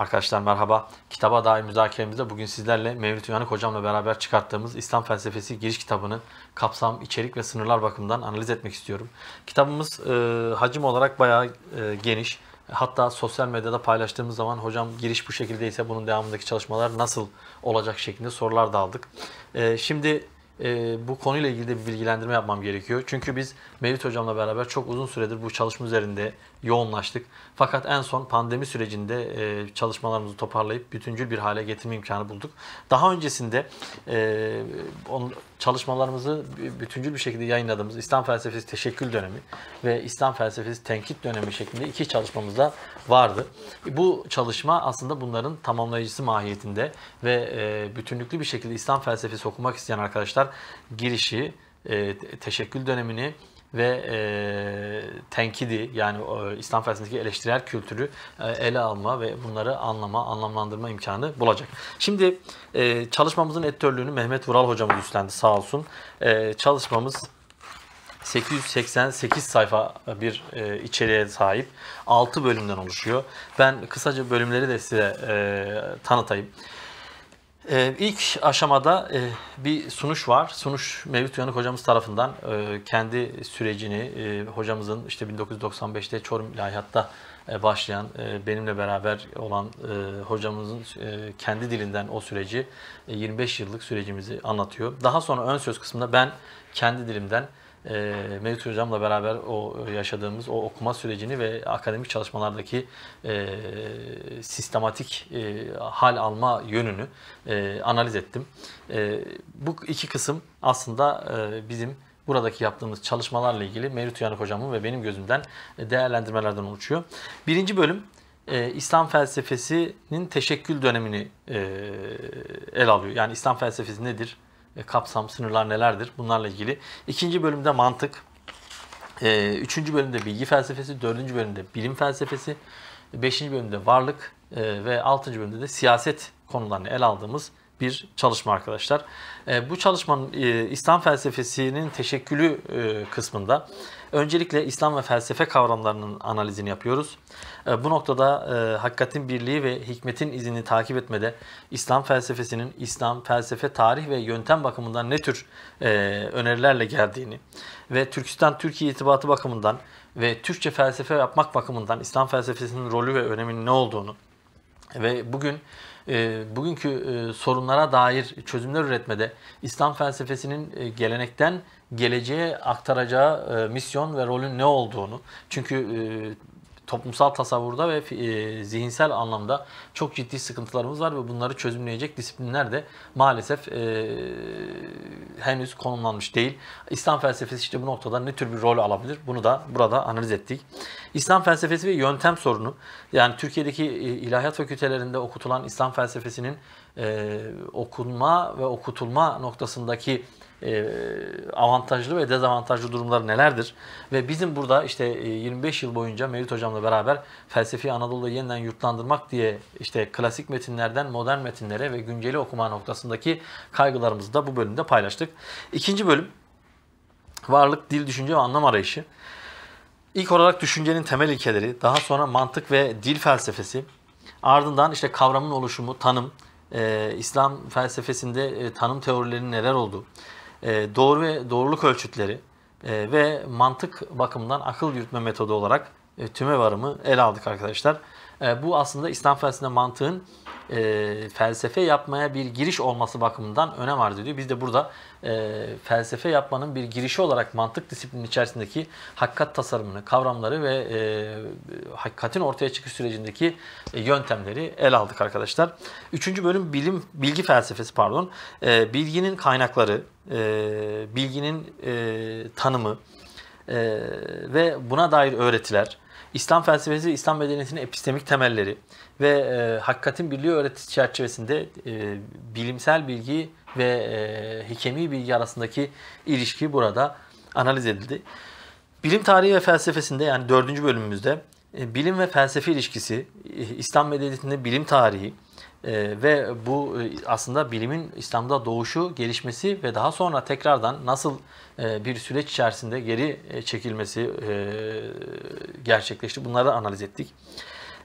Arkadaşlar merhaba. Kitaba dair müzakeremizde bugün sizlerle Mevlüt Uyanık hocamla beraber çıkarttığımız İslam felsefesi giriş kitabını kapsam, içerik ve sınırlar bakımından analiz etmek istiyorum. Kitabımız e, hacim olarak bayağı e, geniş. Hatta sosyal medyada paylaştığımız zaman hocam giriş bu şekildeyse bunun devamındaki çalışmalar nasıl olacak şeklinde sorular da aldık. E, şimdi e, bu konuyla ilgili de bir bilgilendirme yapmam gerekiyor. Çünkü biz Mevlüt Hocam'la beraber çok uzun süredir bu çalışma üzerinde yoğunlaştık. Fakat en son pandemi sürecinde e, çalışmalarımızı toparlayıp bütüncül bir hale getirme imkanı bulduk. Daha öncesinde e, on, çalışmalarımızı bütüncül bir şekilde yayınladığımız İslam Felsefesi Teşekkül Dönemi ve İslam Felsefesi Tenkit Dönemi şeklinde iki çalışmamız da vardı. Bu çalışma aslında bunların tamamlayıcısı mahiyetinde ve e, bütünlüklü bir şekilde İslam felsefesi okumak isteyen arkadaşlar girişi, e, teşekkül dönemini ve e, tenkidi yani e, İslam felsefesindeki eleştirel kültürü e, ele alma ve bunları anlama, anlamlandırma imkanı bulacak. Şimdi e, çalışmamızın editörlüğünü Mehmet Vural hocamız üstlendi sağ olsun. E, çalışmamız 888 sayfa bir e, içeriğe sahip. 6 bölümden oluşuyor. Ben kısaca bölümleri de size e, tanıtayım. Ee, ilk aşamada e, bir sunuş var. Sunuş Mevlüt Uyanık hocamız tarafından e, kendi sürecini e, hocamızın işte 1995'te Çorum İlahiyat'ta e, başlayan e, benimle beraber olan e, hocamızın e, kendi dilinden o süreci e, 25 yıllık sürecimizi anlatıyor. Daha sonra ön söz kısmında ben kendi dilimden e, Mevlüt Hocam'la beraber o e, yaşadığımız o okuma sürecini ve akademik çalışmalardaki e, sistematik e, hal alma yönünü e, analiz ettim. E, bu iki kısım aslında e, bizim buradaki yaptığımız çalışmalarla ilgili Mevlüt Uyanık Hocam'ın ve benim gözümden e, değerlendirmelerden oluşuyor. Birinci bölüm e, İslam felsefesinin teşekkül dönemini e, el alıyor. Yani İslam felsefesi nedir? E, kapsam, sınırlar nelerdir? Bunlarla ilgili. İkinci bölümde mantık, e, üçüncü bölümde bilgi felsefesi, dördüncü bölümde bilim felsefesi, beşinci bölümde varlık e, ve altıncı bölümde de siyaset konularını el aldığımız bir çalışma arkadaşlar. Ee, bu çalışmanın e, İslam felsefesinin teşekkülü e, kısmında öncelikle İslam ve felsefe kavramlarının analizini yapıyoruz. Ee, bu noktada e, hakikatin birliği ve hikmetin izini takip etmede İslam felsefesinin İslam felsefe tarih ve yöntem bakımından ne tür e, önerilerle geldiğini ve Türkistan-Türkiye irtibatı bakımından ve Türkçe felsefe yapmak bakımından İslam felsefesinin rolü ve öneminin ne olduğunu ve bugün e, bugünkü e, sorunlara dair çözümler üretmede İslam felsefesinin e, gelenekten geleceğe aktaracağı misyon ve rolün ne olduğunu çünkü toplumsal tasavvurda ve e, zihinsel anlamda çok ciddi sıkıntılarımız var ve bunları çözümleyecek disiplinler de maalesef e, henüz konumlanmış değil. İslam felsefesi işte bu noktada ne tür bir rol alabilir? Bunu da burada analiz ettik. İslam felsefesi ve yöntem sorunu. Yani Türkiye'deki e, ilahiyat fakültelerinde okutulan İslam felsefesinin e, okunma ve okutulma noktasındaki e, avantajlı ve dezavantajlı durumlar nelerdir? Ve bizim burada işte 25 e, yıl boyunca Mevlüt Hocam'la beraber felsefi Anadolu'yu yeniden yurtlandırmak diye işte klasik metinlerden modern metinlere ve günceli okuma noktasındaki kaygılarımızı da bu bölümde paylaştık. İkinci bölüm varlık, dil, düşünce ve anlam arayışı. İlk olarak düşüncenin temel ilkeleri, daha sonra mantık ve dil felsefesi, ardından işte kavramın oluşumu, tanım, e, İslam felsefesinde e, tanım teorilerinin neler olduğu, ee, doğru ve doğruluk ölçütleri e, ve mantık bakımından akıl yürütme metodu olarak e, tüme varımı ele aldık arkadaşlar. E, bu aslında İslam felsefesinde mantığın e, felsefe yapmaya bir giriş olması bakımından önem arz ediyor. Biz de burada e, felsefe yapmanın bir girişi olarak mantık disiplinin içerisindeki hakikat tasarımını, kavramları ve e, hakikatin ortaya çıkış sürecindeki e, yöntemleri el aldık arkadaşlar. Üçüncü bölüm bilim bilgi felsefesi pardon. E, bilginin kaynakları, e, bilginin e, tanımı e, ve buna dair öğretiler, İslam felsefesi, İslam medeniyetinin epistemik temelleri ve e, hakikatin birliği öğretisi çerçevesinde e, bilimsel bilgi ve e, hikemi bilgi arasındaki ilişki burada analiz edildi. Bilim tarihi ve felsefesinde yani dördüncü bölümümüzde e, bilim ve felsefe ilişkisi, e, İslam medeniyetinde bilim tarihi, e, ve bu e, aslında bilimin İslam'da doğuşu, gelişmesi ve daha sonra tekrardan nasıl e, bir süreç içerisinde geri e, çekilmesi e, gerçekleşti. Bunları analiz ettik.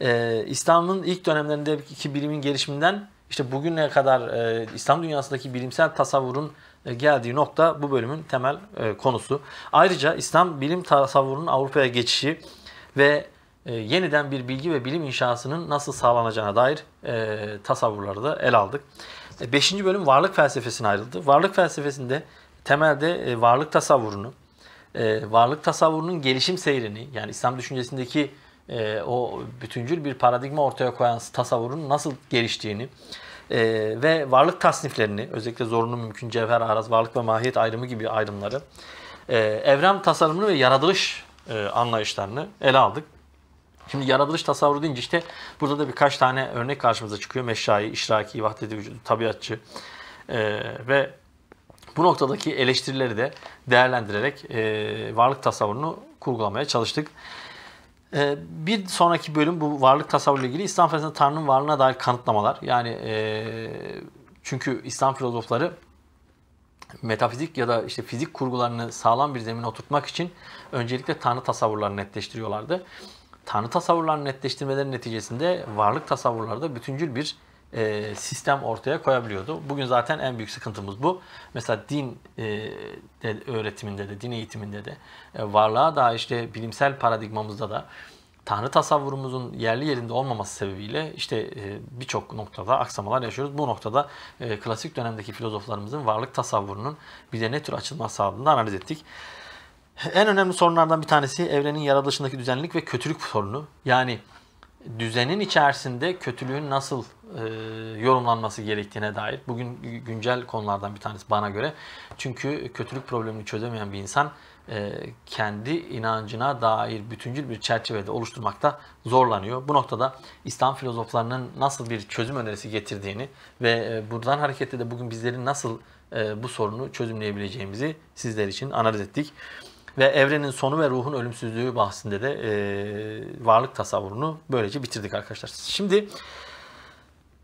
E, İslam'ın ilk dönemlerindeki bilimin gelişiminden işte bugüne kadar e, İslam dünyasındaki bilimsel tasavvurun e, geldiği nokta bu bölümün temel e, konusu. Ayrıca İslam bilim tasavvurunun Avrupa'ya geçişi ve e, yeniden bir bilgi ve bilim inşasının nasıl sağlanacağına dair e, tasavvurları da ele aldık. E, beşinci bölüm varlık felsefesine ayrıldı. Varlık felsefesinde temelde e, varlık tasavvurunu, e, varlık tasavvurunun gelişim seyrini yani İslam düşüncesindeki e, o bütüncül bir paradigma ortaya koyan tasavvurun nasıl geliştiğini e, ve varlık tasniflerini özellikle zorunlu mümkün cevher araz varlık ve mahiyet ayrımı gibi ayrımları e, evren tasarımını ve yaratılış e, anlayışlarını ele aldık. Şimdi yaratılış tasavvuru deyince işte burada da birkaç tane örnek karşımıza çıkıyor. Meşai, işraki, vahdeti vücudu, tabiatçı ee, ve bu noktadaki eleştirileri de değerlendirerek e, varlık tasavvurunu kurgulamaya çalıştık. Ee, bir sonraki bölüm bu varlık tasavvuruyla ilgili İslam felsefesinde Tanrı'nın varlığına dair kanıtlamalar. Yani e, çünkü İslam filozofları metafizik ya da işte fizik kurgularını sağlam bir zemine oturtmak için öncelikle Tanrı tasavvurlarını netleştiriyorlardı tanrı tasavvurlarının netleştirmeleri neticesinde varlık tasavvurlarda bütüncül bir e, sistem ortaya koyabiliyordu. Bugün zaten en büyük sıkıntımız bu. Mesela din e, de, öğretiminde de, din eğitiminde de, e, varlığa daha işte bilimsel paradigmamızda da Tanrı tasavvurumuzun yerli yerinde olmaması sebebiyle işte e, birçok noktada aksamalar yaşıyoruz. Bu noktada e, klasik dönemdeki filozoflarımızın varlık tasavvurunun bize ne tür açılması sağladığını analiz ettik. En önemli sorunlardan bir tanesi evrenin yaratılışındaki düzenlik ve kötülük sorunu. Yani düzenin içerisinde kötülüğün nasıl e, yorumlanması gerektiğine dair bugün güncel konulardan bir tanesi bana göre. Çünkü kötülük problemini çözemeyen bir insan e, kendi inancına dair bütüncül bir çerçevede oluşturmakta zorlanıyor. Bu noktada İslam filozoflarının nasıl bir çözüm önerisi getirdiğini ve e, buradan hareketle de bugün bizlerin nasıl e, bu sorunu çözümleyebileceğimizi sizler için analiz ettik. Ve evrenin sonu ve ruhun ölümsüzlüğü bahsinde de e, varlık tasavvurunu böylece bitirdik arkadaşlar. Şimdi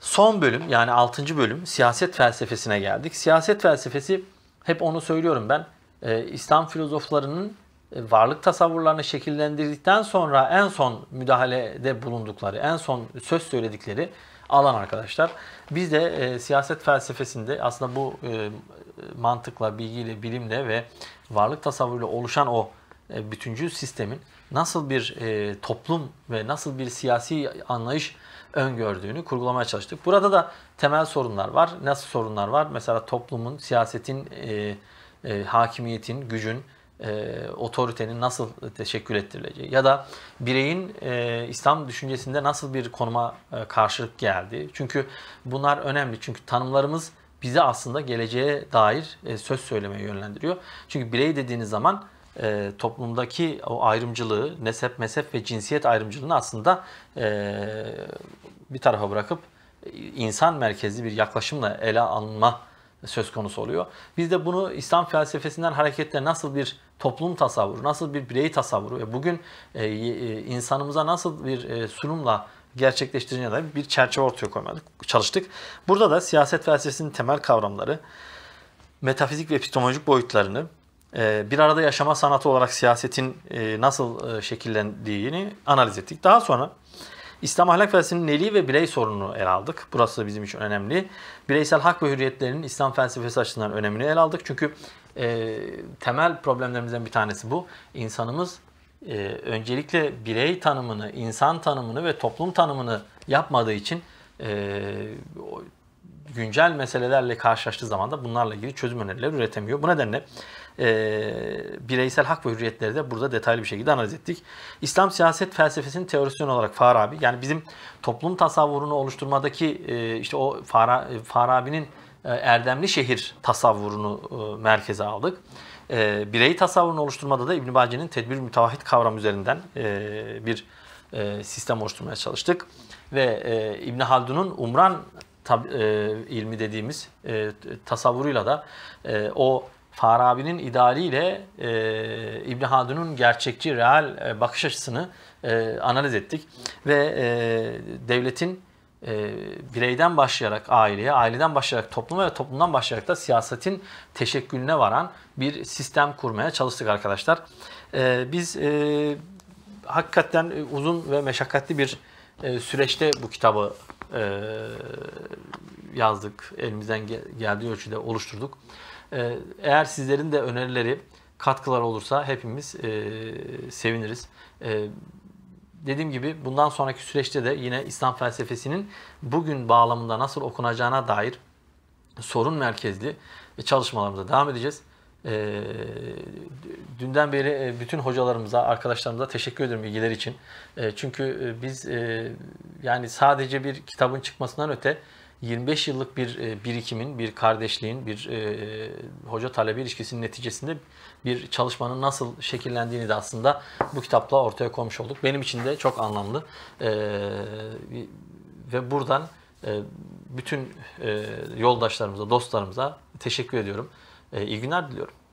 son bölüm yani 6. bölüm siyaset felsefesine geldik. Siyaset felsefesi hep onu söylüyorum ben. E, İslam filozoflarının e, varlık tasavvurlarını şekillendirdikten sonra en son müdahalede bulundukları, en son söz söyledikleri alan arkadaşlar. Biz de e, siyaset felsefesinde aslında bu e, mantıkla, bilgiyle, bilimle ve varlık tasavvuruyla oluşan o e, bütüncül sistemin nasıl bir e, toplum ve nasıl bir siyasi anlayış öngördüğünü kurgulamaya çalıştık. Burada da temel sorunlar var. Nasıl sorunlar var? Mesela toplumun, siyasetin, e, e, hakimiyetin, gücün, e, otoritenin nasıl teşekkül ettirileceği ya da bireyin e, İslam düşüncesinde nasıl bir konuma e, karşılık geldiği. Çünkü bunlar önemli. Çünkü tanımlarımız bizi aslında geleceğe dair e, söz söylemeye yönlendiriyor. Çünkü birey dediğiniz zaman e, toplumdaki o ayrımcılığı, nesep, mezhep ve cinsiyet ayrımcılığını aslında e, bir tarafa bırakıp e, insan merkezli bir yaklaşımla ele alma söz konusu oluyor. Biz de bunu İslam felsefesinden hareketle nasıl bir toplum tasavvuru, nasıl bir birey tasavvuru ve bugün e, e, insanımıza nasıl bir e, sunumla gerçekleştireceğine dair bir çerçeve ortaya koymadık, çalıştık. Burada da siyaset felsefesinin temel kavramları, metafizik ve epistemolojik boyutlarını, e, bir arada yaşama sanatı olarak siyasetin e, nasıl e, şekillendiğini analiz ettik. Daha sonra İslam ahlak felsefesinin neliği ve birey sorununu ele aldık. Burası bizim için önemli. Bireysel hak ve hürriyetlerinin İslam felsefesi açısından önemini ele aldık. Çünkü e, temel problemlerimizden bir tanesi bu. İnsanımız e, öncelikle birey tanımını, insan tanımını ve toplum tanımını yapmadığı için e, güncel meselelerle karşılaştığı zaman da bunlarla ilgili çözüm önerileri üretemiyor. Bu nedenle e, bireysel hak ve hürriyetleri de burada detaylı bir şekilde analiz ettik. İslam siyaset felsefesinin teorisyen olarak Farabi, yani bizim toplum tasavvurunu oluşturmadaki e, işte o Fara, Farabi'nin ee, erdemli şehir tasavvurunu e, merkeze aldık. Ee, Birey tasavvurunu oluşturmada da İbn-i tedbir mütevahhit kavramı üzerinden e, bir e, sistem oluşturmaya çalıştık. Ve İbn Haldun'un Umran tab- ilmi dediğimiz tasavvuruyla da o Farabi'nin idealiyle e, İbn Haldun'un gerçekçi, real e, bakış açısını e, analiz ettik ve e, devletin e, bireyden başlayarak aileye, aileden başlayarak topluma ve toplumdan başlayarak da siyasetin teşekkülüne varan bir sistem kurmaya çalıştık arkadaşlar. E, biz e, hakikaten uzun ve meşakkatli bir e, süreçte bu kitabı e, yazdık. Elimizden geldiği ölçüde oluşturduk. E, eğer sizlerin de önerileri, katkılar olursa hepimiz e, seviniriz. E, dediğim gibi bundan sonraki süreçte de yine İslam felsefesinin bugün bağlamında nasıl okunacağına dair sorun merkezli e, çalışmalarımıza devam edeceğiz. E, dünden beri e, bütün hocalarımıza, arkadaşlarımıza teşekkür ederim bilgiler için. çünkü biz yani sadece bir kitabın çıkmasından öte 25 yıllık bir e, birikimin, bir kardeşliğin, bir e, hoca talebe ilişkisinin neticesinde bir çalışmanın nasıl şekillendiğini de aslında bu kitapla ortaya koymuş olduk. Benim için de çok anlamlı e, ve buradan bütün yoldaşlarımıza, dostlarımıza teşekkür ediyorum. İyi günler diliyorum.